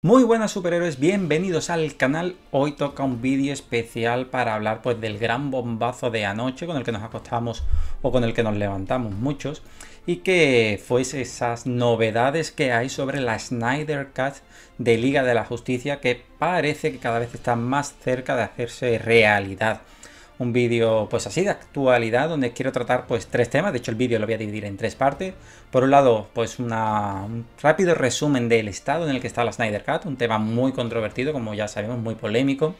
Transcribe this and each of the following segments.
Muy buenas superhéroes, bienvenidos al canal. Hoy toca un vídeo especial para hablar pues del gran bombazo de anoche con el que nos acostamos o con el que nos levantamos muchos y que fuese esas novedades que hay sobre la Snyder Cut de Liga de la Justicia que parece que cada vez está más cerca de hacerse realidad un vídeo pues así de actualidad donde quiero tratar pues tres temas, de hecho el vídeo lo voy a dividir en tres partes. Por un lado pues un rápido resumen del estado en el que está la Snyder Cut, un tema muy controvertido como ya sabemos, muy polémico.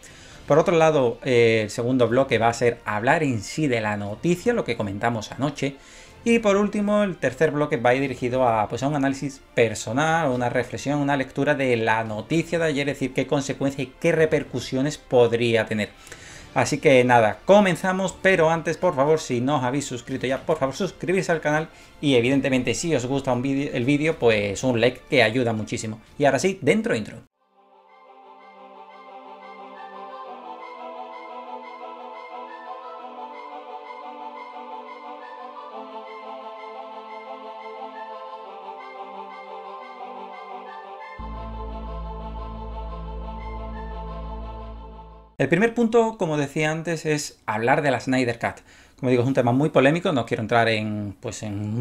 Por otro lado eh, el segundo bloque va a ser hablar en sí de la noticia, lo que comentamos anoche. Y por último, el tercer bloque va a ir dirigido a, pues, a un análisis personal, una reflexión, una lectura de la noticia de ayer, es decir, qué consecuencias y qué repercusiones podría tener. Así que nada, comenzamos, pero antes por favor, si no os habéis suscrito ya, por favor suscribirse al canal y evidentemente si os gusta un el vídeo, pues un like que ayuda muchísimo. Y ahora sí, dentro intro. El primer punto, como decía antes, es hablar de la Snyder Cut. Como digo, es un tema muy polémico, no quiero entrar en, pues, en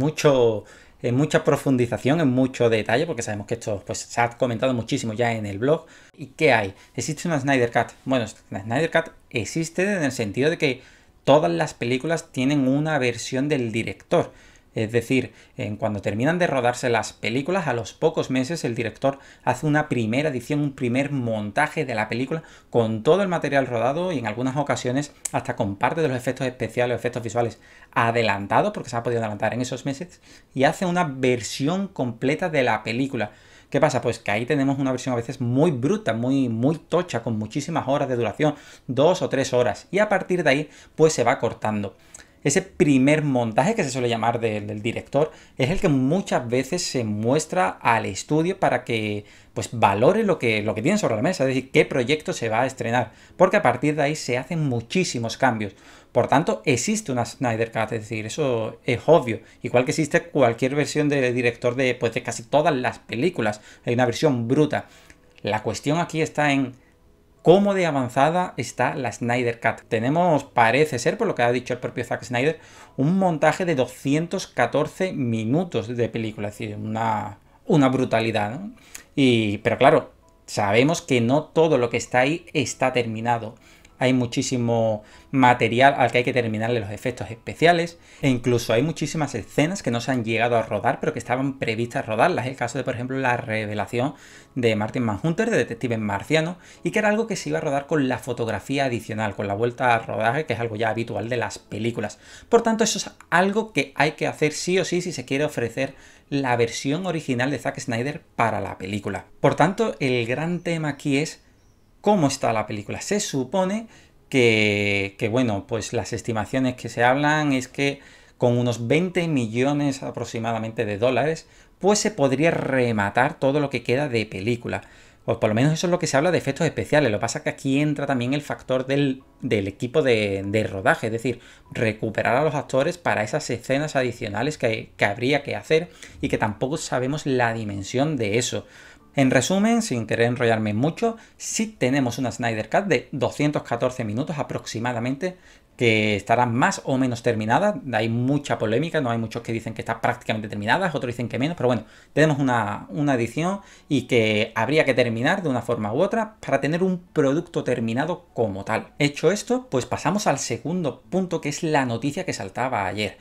en mucha profundización, en mucho detalle, porque sabemos que esto pues, se ha comentado muchísimo ya en el blog. ¿Y qué hay? ¿Existe una Snyder Cut? Bueno, la Snyder Cut existe en el sentido de que todas las películas tienen una versión del director. Es decir, en cuando terminan de rodarse las películas, a los pocos meses el director hace una primera edición, un primer montaje de la película con todo el material rodado y en algunas ocasiones hasta con parte de los efectos especiales efectos visuales adelantados, porque se ha podido adelantar en esos meses, y hace una versión completa de la película. ¿Qué pasa? Pues que ahí tenemos una versión a veces muy bruta, muy, muy tocha, con muchísimas horas de duración, dos o tres horas. Y a partir de ahí, pues se va cortando. Ese primer montaje que se suele llamar del director es el que muchas veces se muestra al estudio para que pues valore lo que, lo que tiene sobre la mesa, es decir, qué proyecto se va a estrenar, porque a partir de ahí se hacen muchísimos cambios. Por tanto, existe una Snyder Cut, es decir, eso es obvio. Igual que existe cualquier versión del director de, pues, de casi todas las películas, hay una versión bruta. La cuestión aquí está en cómo de avanzada está la Snyder Cut. Tenemos, parece ser, por lo que ha dicho el propio Zack Snyder, un montaje de 214 minutos de película, es decir, una, brutalidad. Y, pero claro, sabemos que no todo lo que está ahí está terminado hay muchísimo material al que hay que terminarle los efectos especiales e incluso hay muchísimas escenas que no se han llegado a rodar pero que estaban previstas rodarlas. El caso de por ejemplo la revelación de Martin Manhunter de Detective Marciano y que era algo que se iba a rodar con la fotografía adicional, con la vuelta a rodaje que es algo ya habitual de las películas. Por tanto eso es algo que hay que hacer sí o sí si se quiere ofrecer la versión original de Zack Snyder para la película. Por tanto el gran tema aquí es cómo está la película. Se supone que, bueno, pues las estimaciones que se hablan es que con unos 20 millones aproximadamente de dólares, pues se podría rematar todo lo que queda de película. Pues por lo menos eso es lo que se habla de efectos especiales. Lo que pasa es que aquí entra también el factor del, equipo de, rodaje, es decir, recuperar a los actores para esas escenas adicionales que, que habría que hacer y que tampoco sabemos la dimensión de eso. En resumen, sin querer enrollarme mucho, sí tenemos una Snyder Cut de 214 minutos aproximadamente, que estará más o menos terminada. Hay mucha polémica, no hay muchos que dicen que está prácticamente terminada, otros dicen que menos, pero bueno, tenemos una, una edición y que habría que terminar de una forma u otra para tener un producto terminado como tal. Hecho esto, pues pasamos al segundo punto, que es la noticia que saltaba ayer.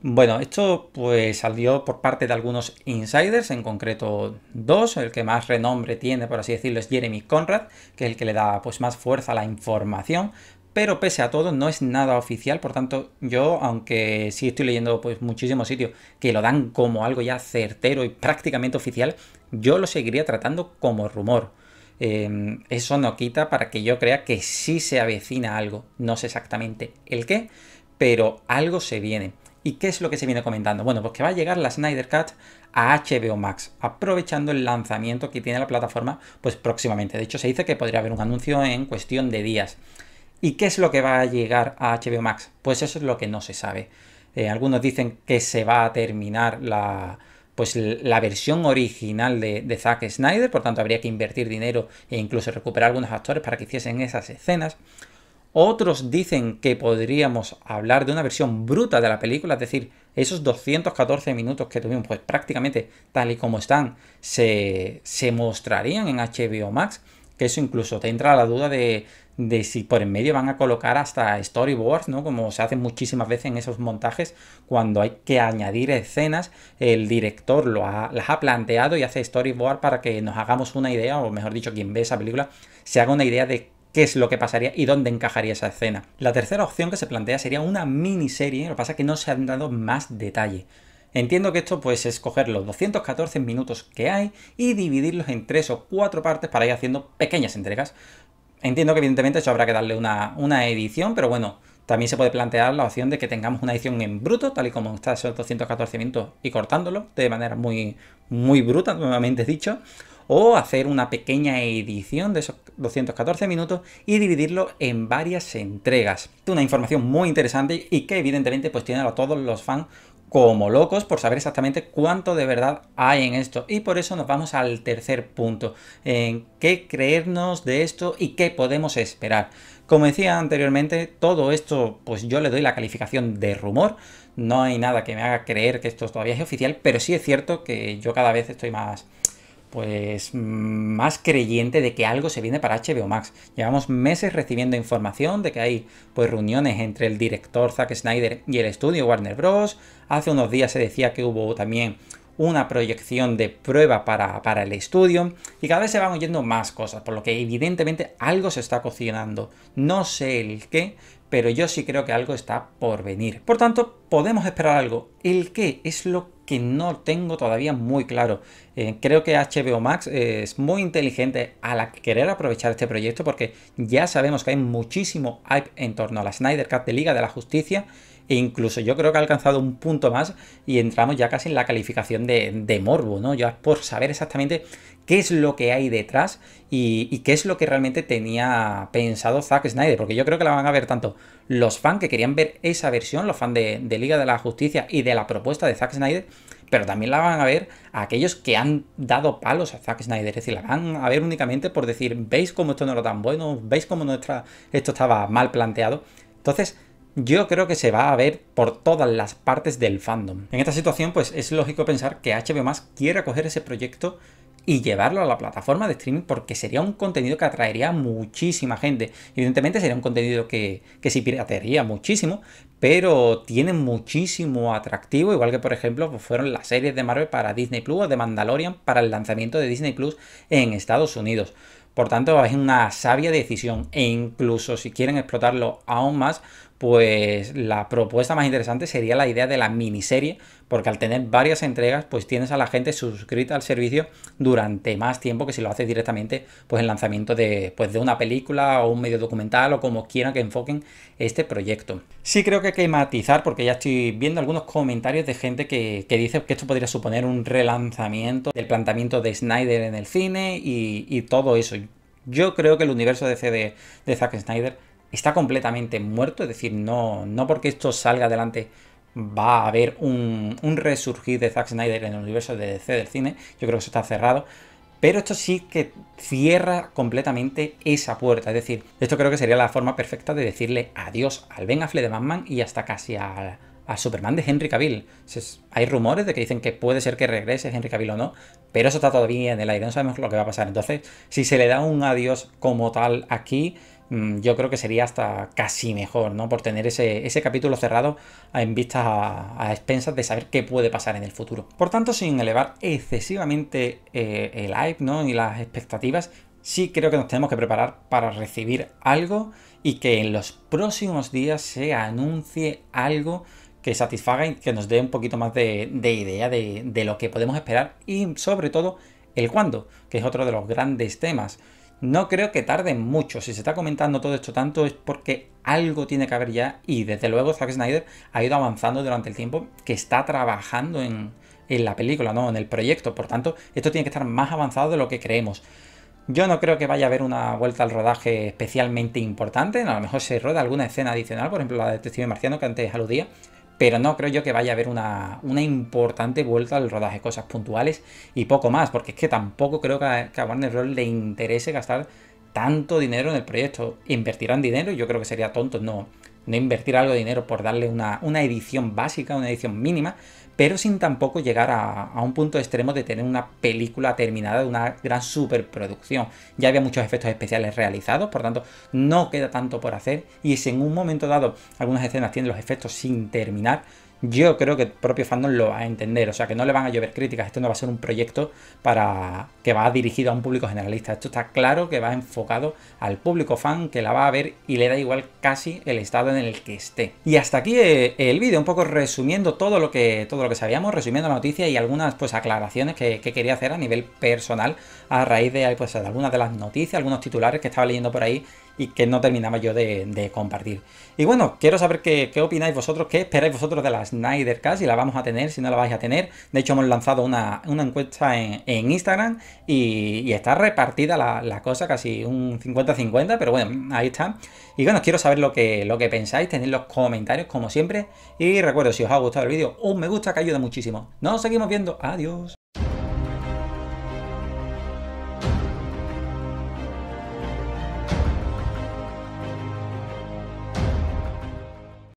Bueno, esto pues salió por parte de algunos insiders, en concreto dos, el que más renombre tiene, por así decirlo, es Jeremy Conrad, que es el que le da pues más fuerza a la información, pero pese a todo no es nada oficial, por tanto yo, aunque sí estoy leyendo pues muchísimos sitios que lo dan como algo ya certero y prácticamente oficial, yo lo seguiría tratando como rumor. Em, eso no quita para que yo crea que sí se avecina algo, no sé exactamente el qué, pero algo se viene. ¿Y qué es lo que se viene comentando? Bueno, pues que va a llegar la Snyder Cut a HBO Max, aprovechando el lanzamiento que tiene la plataforma pues próximamente. De hecho, se dice que podría haber un anuncio en cuestión de días. ¿Y qué es lo que va a llegar a HBO Max? Pues eso es lo que no se sabe. Eh, algunos dicen que se va a terminar la, pues, la versión original de, de, Zack Snyder, por tanto habría que invertir dinero e incluso recuperar algunos actores para que hiciesen esas escenas. Otros dicen que podríamos hablar de una versión bruta de la película, es decir, esos 214 minutos que tuvimos, pues prácticamente tal y como están, se, mostrarían en HBO Max, que eso incluso te entra la duda de, si por en medio van a colocar hasta storyboards, ¿no? Como se hace muchísimas veces en esos montajes, cuando hay que añadir escenas, el director las ha planteado y hace storyboard para que nos hagamos una idea, o mejor dicho, quien ve esa película, se haga una idea de qué es lo que pasaría y dónde encajaría esa escena. La tercera opción que se plantea sería una miniserie, lo que pasa es que no se han dado más detalle. Entiendo que esto pues es coger los 214 minutos que hay y dividirlos en tres o cuatro partes para ir haciendo pequeñas entregas. Entiendo que evidentemente eso habrá que darle una, edición, pero bueno, también se puede plantear la opción de que tengamos una edición en bruto, tal y como está esos 214 minutos, y cortándolo de manera muy, muy bruta, nuevamente dicho o hacer una pequeña edición de esos 214 minutos y dividirlo en varias entregas. Una información muy interesante y que evidentemente pues tiene a todos los fans como locos por saber exactamente cuánto de verdad hay en esto. Y por eso nos vamos al tercer punto, en qué creernos de esto y qué podemos esperar. Como decía anteriormente, todo esto pues yo le doy la calificación de rumor, no hay nada que me haga creer que esto todavía es oficial, pero sí es cierto que yo cada vez estoy más pues más creyente de que algo se viene para HBO Max. Llevamos meses recibiendo información de que hay pues reuniones entre el director Zack Snyder y el estudio Warner Bros. Hace unos días se decía que hubo también una proyección de prueba para, para el estudio y cada vez se van oyendo más cosas, por lo que evidentemente algo se está cocinando. No sé el qué, pero yo sí creo que algo está por venir. Por tanto, podemos esperar algo. El qué es lo que no tengo todavía muy claro. Eh, creo que HBO Max eh, es muy inteligente a la querer aprovechar este proyecto porque ya sabemos que hay muchísimo hype en torno a la Snyder Cut de Liga de la Justicia e incluso yo creo que ha alcanzado un punto más y entramos ya casi en la calificación de, morbo, ¿no? Ya por saber exactamente qué es lo que hay detrás y, qué es lo que realmente tenía pensado Zack Snyder, porque yo creo que la van a ver tanto los fans que querían ver esa versión, los fans de, Liga de la Justicia y de la propuesta de Zack Snyder, pero también la van a ver aquellos que han dado palos a Zack Snyder. Es decir, la van a ver únicamente por decir, veis cómo esto no era tan bueno, veis cómo nuestra, esto estaba mal planteado. Entonces, yo creo que se va a ver por todas las partes del fandom. En esta situación, pues es lógico pensar que HBO más quiera coger ese proyecto y llevarlo a la plataforma de streaming porque sería un contenido que atraería muchísima gente. Evidentemente sería un contenido que, que sí piratearía muchísimo, pero tiene muchísimo atractivo, igual que por ejemplo pues, fueron las series de Marvel para Disney Plus o de Mandalorian para el lanzamiento de Disney Plus en Estados Unidos. Por tanto, es una sabia decisión e incluso si quieren explotarlo aún más, pues la propuesta más interesante sería la idea de la miniserie, porque al tener varias entregas, pues tienes a la gente suscrita al servicio durante más tiempo que si lo haces directamente, pues el lanzamiento de, pues, de una película o un medio documental o como quieran que enfoquen este proyecto. Sí creo que hay que matizar, porque ya estoy viendo algunos comentarios de gente que, dice que esto podría suponer un relanzamiento del planteamiento de Snyder en el cine y, y todo eso. Yo creo que el universo de, CD, de Zack Snyder está completamente muerto, es decir, no, no porque esto salga adelante va a haber un, resurgir de Zack Snyder en el universo de DC del cine, yo creo que eso está cerrado, pero esto sí que cierra completamente esa puerta, es decir, esto creo que sería la forma perfecta de decirle adiós al Ben Affleck de Batman y hasta casi al, Superman de Henry Cavill. hay rumores de que dicen que puede ser que regrese Henry Cavill o no, pero eso está todavía en el aire, no sabemos lo que va a pasar. Entonces, si se le da un adiós como tal aquí, Mm, yo creo que sería hasta casi mejor, ¿no? Por tener ese, capítulo cerrado en vista a, expensas de saber qué puede pasar en el futuro. Por tanto, sin elevar excesivamente eh, el hype, ¿no? Y las expectativas, sí creo que nos tenemos que preparar para recibir algo y que en los próximos días se anuncie algo que satisfaga y que nos dé un poquito más de, idea de, de lo que podemos esperar y sobre todo el cuándo, que es otro de los grandes temas. No creo que tarde mucho. Si se está comentando todo esto tanto es porque algo tiene que haber ya. Y desde luego Zack Snyder ha ido avanzando durante el tiempo que está trabajando en, la película, no en el proyecto. Por tanto, esto tiene que estar más avanzado de lo que creemos. Yo no creo que vaya a haber una vuelta al rodaje especialmente importante. A lo mejor se roda alguna escena adicional, por ejemplo la de Detective Marciano que antes aludía pero no creo yo que vaya a haber una, importante vuelta al rodaje, cosas puntuales y poco más, porque es que tampoco creo que a, Warner Bros. le interese gastar tanto dinero en el proyecto. Invertirán dinero, yo creo que sería tonto no, invertir algo de dinero por darle una, una edición básica, una edición mínima, pero sin tampoco llegar a, un punto extremo de tener una película terminada de una gran superproducción. Ya había muchos efectos especiales realizados, por tanto, no queda tanto por hacer. Y si en un momento dado algunas escenas tienen los efectos sin terminar, yo creo que el propio fandom lo va a entender. O sea, que no le van a llover críticas. Esto no va a ser un proyecto para que va dirigido a un público generalista. Esto está claro que va enfocado al público fan que la va a ver y le da igual casi el estado en el que esté. Y hasta aquí eh, el vídeo, un poco resumiendo todo lo que, todo lo que sabíamos, resumiendo la noticia y algunas pues aclaraciones que, quería hacer a nivel personal a raíz de, pues, de algunas de las noticias, algunos titulares que estaba leyendo por ahí y que no terminaba yo de, compartir. Y bueno, quiero saber qué, qué, opináis vosotros, qué esperáis vosotros de la Snyder Cast, la vamos a tener, si no la vais a tener. De hecho, hemos lanzado una, encuesta en, Instagram y, está repartida la, cosa, casi un 50-50, pero bueno, ahí está. Y bueno, quiero saber lo que, lo que pensáis, tenéis los comentarios como siempre. Y recuerdo, si os ha gustado el vídeo, un me gusta que ayuda muchísimo. Nos seguimos viendo, adiós.